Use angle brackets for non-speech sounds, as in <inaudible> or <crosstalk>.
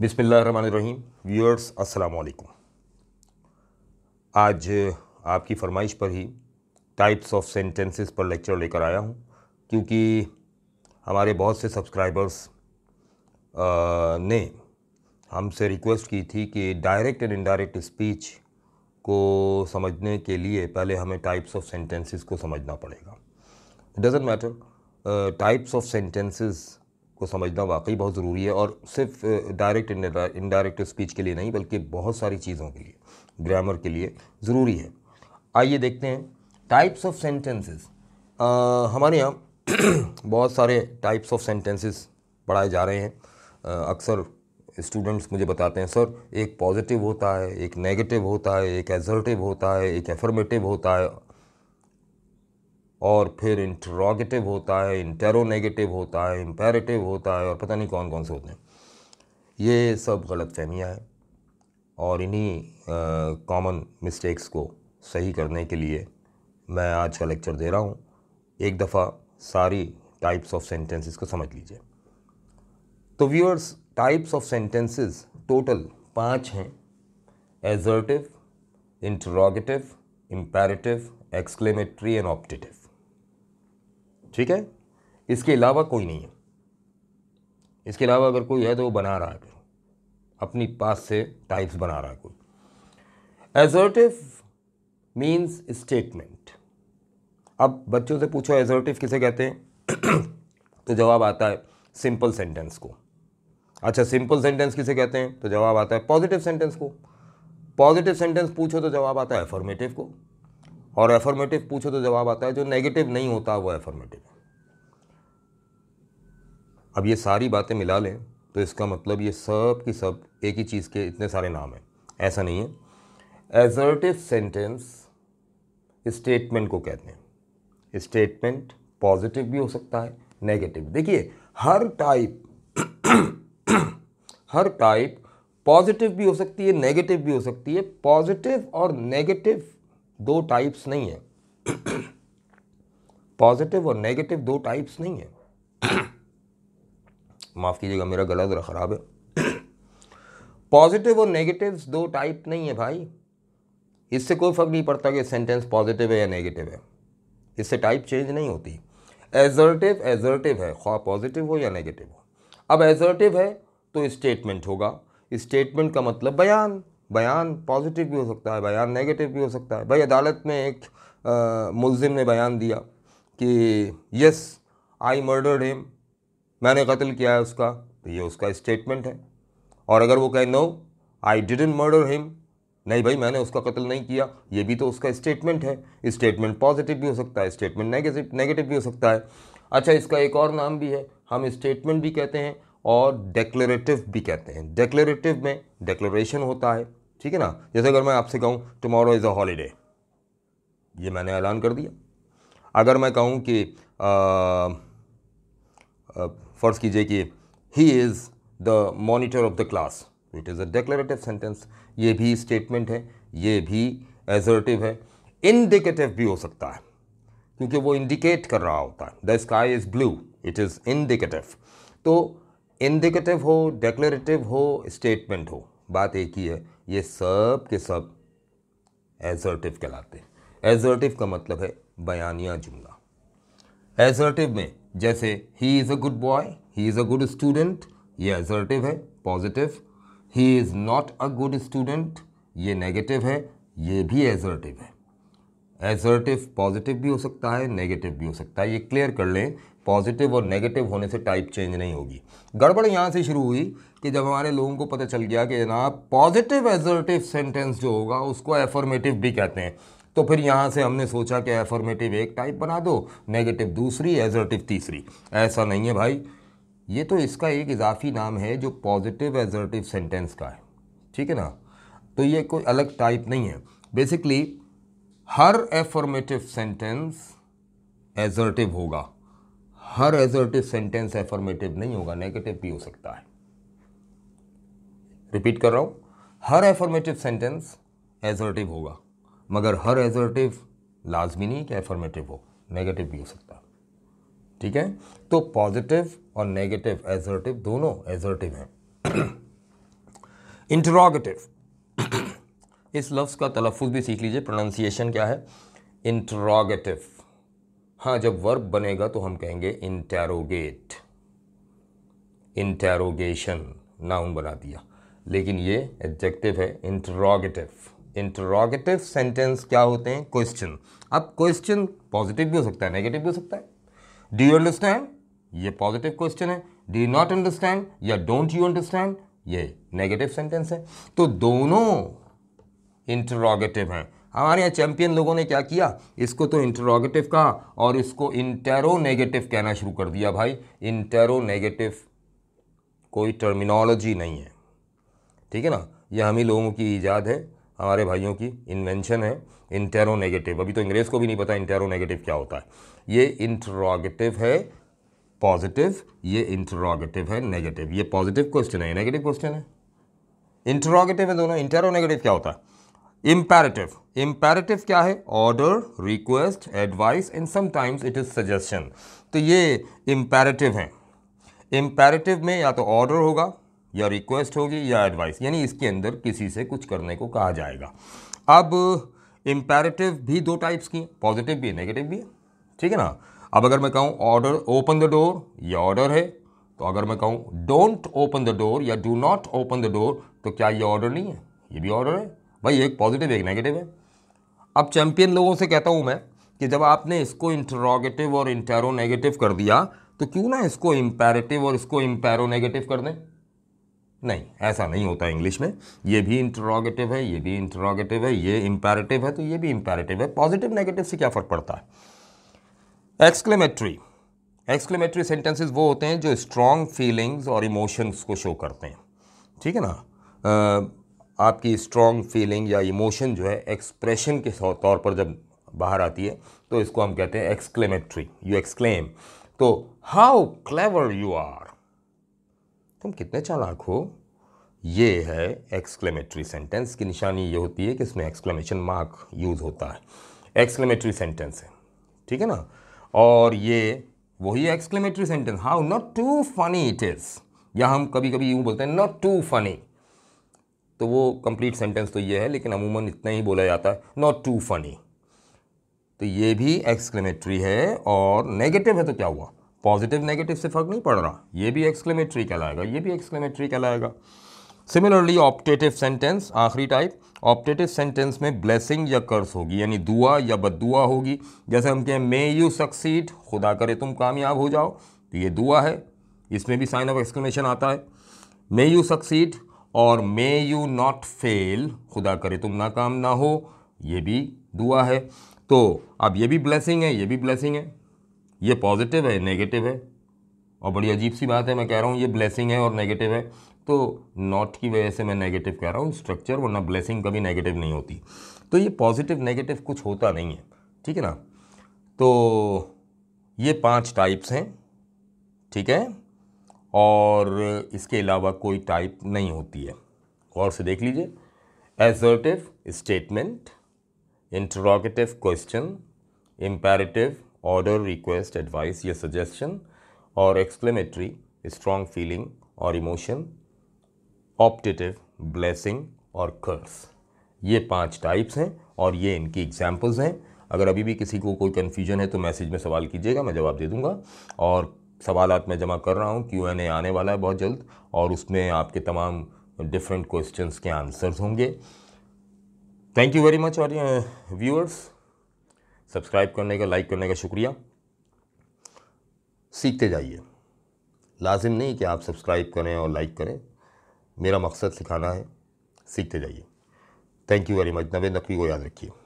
बिसमीम व्यूअर्स वालेकुम आज आपकी फरमाइश पर ही टाइप्स ऑफ सेंटेंसेस पर लेक्चर लेकर आया हूँ क्योंकि हमारे बहुत से सब्सक्राइबर्स ने हमसे रिक्वेस्ट की थी कि डायरेक्ट एंड इनडायरेक्ट स्पीच को समझने के लिए पहले हमें टाइप्स ऑफ सेंटेंसेस को समझना पड़ेगा doesn't matter types of sentences को समझना वाकई बहुत ज़रूरी है और सिर्फ डायरेक्ट इनडायरेक्ट स्पीच के लिए नहीं बल्कि बहुत सारी चीज़ों के लिए ग्रामर के लिए ज़रूरी है आइए देखते हैं टाइप्स ऑफ सेंटेंसेस हमारे यहाँ <clears throat> बहुत सारे टाइप्स ऑफ सेंटेंसेस पढ़ाए जा रहे हैं अक्सर स्टूडेंट्स मुझे बताते हैं सर एक पॉजिटिव होता है एक नेगेटिव होता है एक एजर्टिव होता है एक एफर्मेटिव होता है और फिर इंट्रोगेटिव होता है इंटेरोगेटिव होता है इम्पेरेटिव होता है और पता नहीं कौन कौन से होते हैं ये सब गलत फहमियाँ हैं और इन्हीं कॉमन मिस्टेक्स को सही करने के लिए मैं आज का लेक्चर दे रहा हूँ एक दफ़ा सारी टाइप्स ऑफ सेंटेंसेस को समझ लीजिए तो viewers types of sentences total पाँच हैं assertive interrogative imperative exclamatory and optative ठीक है इसके अलावा कोई नहीं है इसके अलावा अगर कोई है तो वो बना रहा है फिर अपनी पास से टाइप्स बना रहा है कोई एजर्टिव मीन्स स्टेटमेंट अब बच्चों से पूछो एजर्टिव <clears throat> तो अच्छा, किसे कहते हैं तो जवाब आता है सिंपल सेंटेंस को अच्छा सिंपल सेंटेंस किसे कहते हैं तो जवाब आता है पॉजिटिव सेंटेंस को पॉजिटिव सेंटेंस पूछो तो जवाब आता है एफर्मेटिव को और एफर्मेटिव पूछो तो जवाब आता है जो नेगेटिव नहीं होता वो एफर्मेटिव अब ये सारी बातें मिला लें तो इसका मतलब ये सब की सब एक ही चीज़ के इतने सारे नाम हैं ऐसा नहीं है एजर्टिव सेंटेंस स्टेटमेंट को कहते हैं स्टेटमेंट पॉजिटिव भी हो सकता है नेगेटिव देखिए हर टाइप <coughs> हर टाइप पॉजिटिव भी हो सकती है नेगेटिव भी हो सकती है पॉजिटिव और नेगेटिव दो टाइप्स नहीं है पॉजिटिव <coughs> और नेगेटिव दो टाइप्स नहीं है <coughs> माफ़ कीजिएगा मेरा गला ज़रा ख़राब है पॉजिटिव और नेगेटिव दो टाइप नहीं है भाई इससे कोई फ़र्क नहीं पड़ता कि सेंटेंस पॉजिटिव है या नेगेटिव है इससे टाइप चेंज नहीं होती एजर्टिव एजर्टिव है ख्वा पॉजिटिव हो या नेगेटिव हो अब एजर्टिव है तो स्टेटमेंट होगा स्टेटमेंट का मतलब बयान बयान पॉजिटिव भी हो सकता है बयान नेगेटिव भी हो सकता है भाई अदालत में एक मुलजिम ने बयान दिया कि यस आई मर्डर्ड हिम मैंने कत्ल किया है उसका तो ये उसका स्टेटमेंट है और अगर वो कहे no I didn't murder him नहीं भाई मैंने उसका कत्ल नहीं किया ये भी तो उसका स्टेटमेंट है स्टेटमेंट पॉजिटिव भी हो सकता है स्टेटमेंट नेगेटिव नेगेटिव भी हो सकता है अच्छा इसका एक और नाम भी है हम स्टेटमेंट भी कहते हैं और डेक्लेटिव भी कहते हैं डेक्लेटिव में डेक्लेरेशन होता है ठीक है ना जैसे अगर मैं आपसे कहूँ टमोरो इज़ अ हॉलीडे ये मैंने ऐलान कर दिया अगर मैं कहूँ कि आ, आ, फर्ज कीजिए कि he is the monitor of the class it is a declarative sentence ये भी स्टेटमेंट है ये भी एजर्टिव है इंडिकेटिव भी हो सकता है क्योंकि वो इंडिकेट कर रहा होता है the sky is blue it is indicative तो इंडिकेटिव हो डिक्लेरेटिव हो स्टेटमेंट हो बात एक ही है ये सब के सब एजर्टिव कहलाते हैं एजर्टिव का मतलब है बयानिया जुमला एजर्टिव में जैसे he is a good boy he is a good student ये एजर्टिव है positive he is not a good student ये नेगेटिव है ये भी एजर्टिव है एजर्टिव पॉजिटिव भी हो सकता है नेगेटिव भी हो सकता है ये क्लियर कर लें पॉजिटिव और नेगेटिव होने से टाइप चेंज नहीं होगी गड़बड़ यहाँ से शुरू हुई कि जब हमारे लोगों को पता चल गया कि जनाब पॉजिटिव एजर्टिव सेंटेंस जो होगा उसको एफर्मेटिव भी कहते हैं तो फिर यहाँ से हमने सोचा कि एफर्मेटिव एक टाइप बना दो नेगेटिव दूसरी एजर्टिव तीसरी ऐसा नहीं है भाई ये तो इसका एक इजाफी नाम है जो पॉजिटिव एजर्टिव सेंटेंस का है ठीक है ना तो ये कोई अलग टाइप नहीं है बेसिकली हर एफर्मेटिव सेंटेंस एजर्टिव होगा हर एजर्टिव सेंटेंस एफर्मेटिव नहीं होगा नेगेटिव भी हो सकता है रिपीट कर रहा हूँ हर एफर्मेटिव सेंटेंस एजर्टिव होगा मगर हर एजर्टिव लाजमी नहीं कि एफर्मेटिव हो नेगेटिव भी हो सकता है ठीक है तो पॉजिटिव और नेगेटिव एजर्टिव दोनों एजर्टिव हैं इंटरोगेटिव <clears throat> <clears throat> इस लफ्ज़ का तलफ़ भी सीख लीजिए प्रोनाउंसिएशन क्या है इंटरोगेटिव हाँ जब वर्ब बनेगा तो हम कहेंगे इंटेरोगेट इंटेरोगेशन नाउन बना दिया लेकिन ये एडजेक्टिव है इंटरोगेटिव इंटरोगेटिव सेंटेंस क्या होते हैं क्वेश्चन अब क्वेश्चन पॉजिटिव भी हो सकता है नेगेटिव भी हो सकता है डू यू अंडरस्टैंड ये पॉजिटिव क्वेश्चन है डू यू नॉट अंडरस्टैंड या डोंट यू अंडरस्टैंड ये नेगेटिव सेंटेंस है तो दोनों इंटरोगेटिव हैं हमारे यहाँ चैंपियन लोगों ने क्या किया इसको तो इंटरोगेटिव कहा और इसको इंटेरो नेगेटिव कहना शुरू कर दिया भाई इंटेरो नेगेटिव कोई टर्मिनोलॉजी नहीं है ठीक है ना यह हम ही लोगों की ईजाद है हमारे भाइयों की इन्वेंशन है इंटेरो नेगेटिव अभी तो अंग्रेज़ को भी नहीं पता इंटेरो नेगेटिव क्या होता है ये इंटरोगेटिव है पॉजिटिव ये इंटरोगेटिव है नेगेटिव ये पॉजिटिव क्वेश्चन है नेगेटिव क्वेश्चन है इंटरोगेटिव है दोनों इंटेरो नेगेटिव क्या होता है इम्पेरेटिव इम्पेरेटिव क्या है order request advice in sometimes it is suggestion तो ये इम्पेरेटिव है इम्पेरेटिव में या तो ऑर्डर होगा या रिक्वेस्ट होगी या एडवाइस यानी इसके अंदर किसी से कुछ करने को कहा जाएगा अब इम्पेरेटिव भी दो टाइप्स की पॉजिटिव भी नेगेटिव भी ठीक है ना अब अगर मैं कहूँ ऑर्डर ओपन द डोर ये ऑर्डर है तो अगर मैं कहूँ डोंट ओपन द डोर या do not open the door तो क्या ये ऑर्डर नहीं है ये भी ऑर्डर है भाई एक पॉजिटिव एक नेगेटिव है अब चैम्पियन लोगों से कहता हूँ मैं कि जब आपने इसको इंटरोगेटिव और इंटेरो नेगेटिव कर दिया तो क्यों ना इसको इम्पेरेटिव और इसको इम्पेरो नेगेटिव कर दें नहीं ऐसा नहीं होता इंग्लिश में ये भी इंटरोगेटिव है ये भी इंटरोगेटिव है ये इम्पेरेटिव है तो ये भी इम्पेरेटिव है पॉजिटिव नेगेटिव से क्या फ़र्क पड़ता है एक्सक्लेमेट्री एक्सक्लेमेटरी सेंटेंसेस वो होते हैं जो स्ट्रॉन्ग फीलिंग्स और इमोशंस को शो करते हैं ठीक है ना आ, आपकी स्ट्रॉन्ग फीलिंग या इमोशन जो है एक्सप्रेशन के तौर पर जब बाहर आती है तो इसको हम कहते हैं एक्सक्लेमेट्री यू एक्सक्लेम तो हाउ क्लेवर यू आर तुम कितने चालाक हो ये है एक्सक्लेमेटरी सेंटेंस की निशानी ये होती है कि इसमें एक्सक्लेमेशन मार्क यूज़ होता है एक्सक्लेमेटरी सेंटेंस है ठीक है ना और ये वही exclamatory sentence how not too funny it is या हम कभी कभी यूँ बोलते हैं नॉट टू फनी तो वो कंप्लीट सेंटेंस तो ये है लेकिन अमूमन इतना ही बोला जाता है नॉट टू फनी तो ये भी एक्सक्लेमेटरी है और नेगेटिव है तो क्या हुआ पॉजिटिव नेगेटिव से फर्क नहीं पड़ रहा ये भी एक्सक्लेमेटरी कहलाएगा ये भी एक्सक्लेमेटरी कहलाएगा सिमिलरली ऑप्टेटिव सेंटेंस आखिरी टाइप ऑप्टेटिव सेंटेंस में ब्लेसिंग या कर्स होगी यानी दुआ या बददुआ होगी जैसे हम कहें मे यू सक्सीड खुदा करे तुम कामयाब हो जाओ तो ये दुआ है इसमें भी साइन ऑफ एक्सक्लेमेशन आता है मे यू सक्सीड और मे यू नॉट फेल खुदा करे तुम नाकाम ना हो ये भी दुआ है तो अब ये भी ब्लेसिंग है ये भी ब्लेसिंग है ये पॉजिटिव है नेगेटिव है और बड़ी अजीब सी बात है मैं कह रहा हूँ ये ब्लेसिंग है और नेगेटिव है तो नॉट की वजह से मैं नेगेटिव कह रहा हूँ स्ट्रक्चर वरना ब्लेसिंग कभी नेगेटिव नहीं होती तो ये पॉजिटिव नेगेटिव कुछ होता नहीं है ठीक है ना तो ये पांच टाइप्स हैं ठीक है और इसके अलावा कोई टाइप नहीं होती है और से देख लीजिए assertive statement interrogative question imperative order request advice या सजेशन और एक्सप्लेनेटरी स्ट्रॉन्ग फीलिंग और इमोशन ऑप्टेटिव ब्लेसिंग और कर्स ये पांच टाइप्स हैं और ये इनकी एग्जाम्पल्स हैं अगर अभी भी किसी को कोई कन्फ्यूजन है तो मैसेज में सवाल कीजिएगा मैं जवाब दे दूँगा और सवाल मैं जमा कर रहा हूँ क्यू एन ए आने वाला है बहुत जल्द और उसमें आपके तमाम डिफरेंट क्वेश्चंस के आंसर्स होंगे थैंक यू वेरी मच और व्यूअर्स सब्सक्राइब करने का लाइक करने का शुक्रिया सीखते जाइए लाजिम नहीं कि आप सब्सक्राइब करें और लाइक करें मेरा मकसद सिखाना है सीखते जाइए थैंक यू वेरी मच नवे नकवी को याद रखिए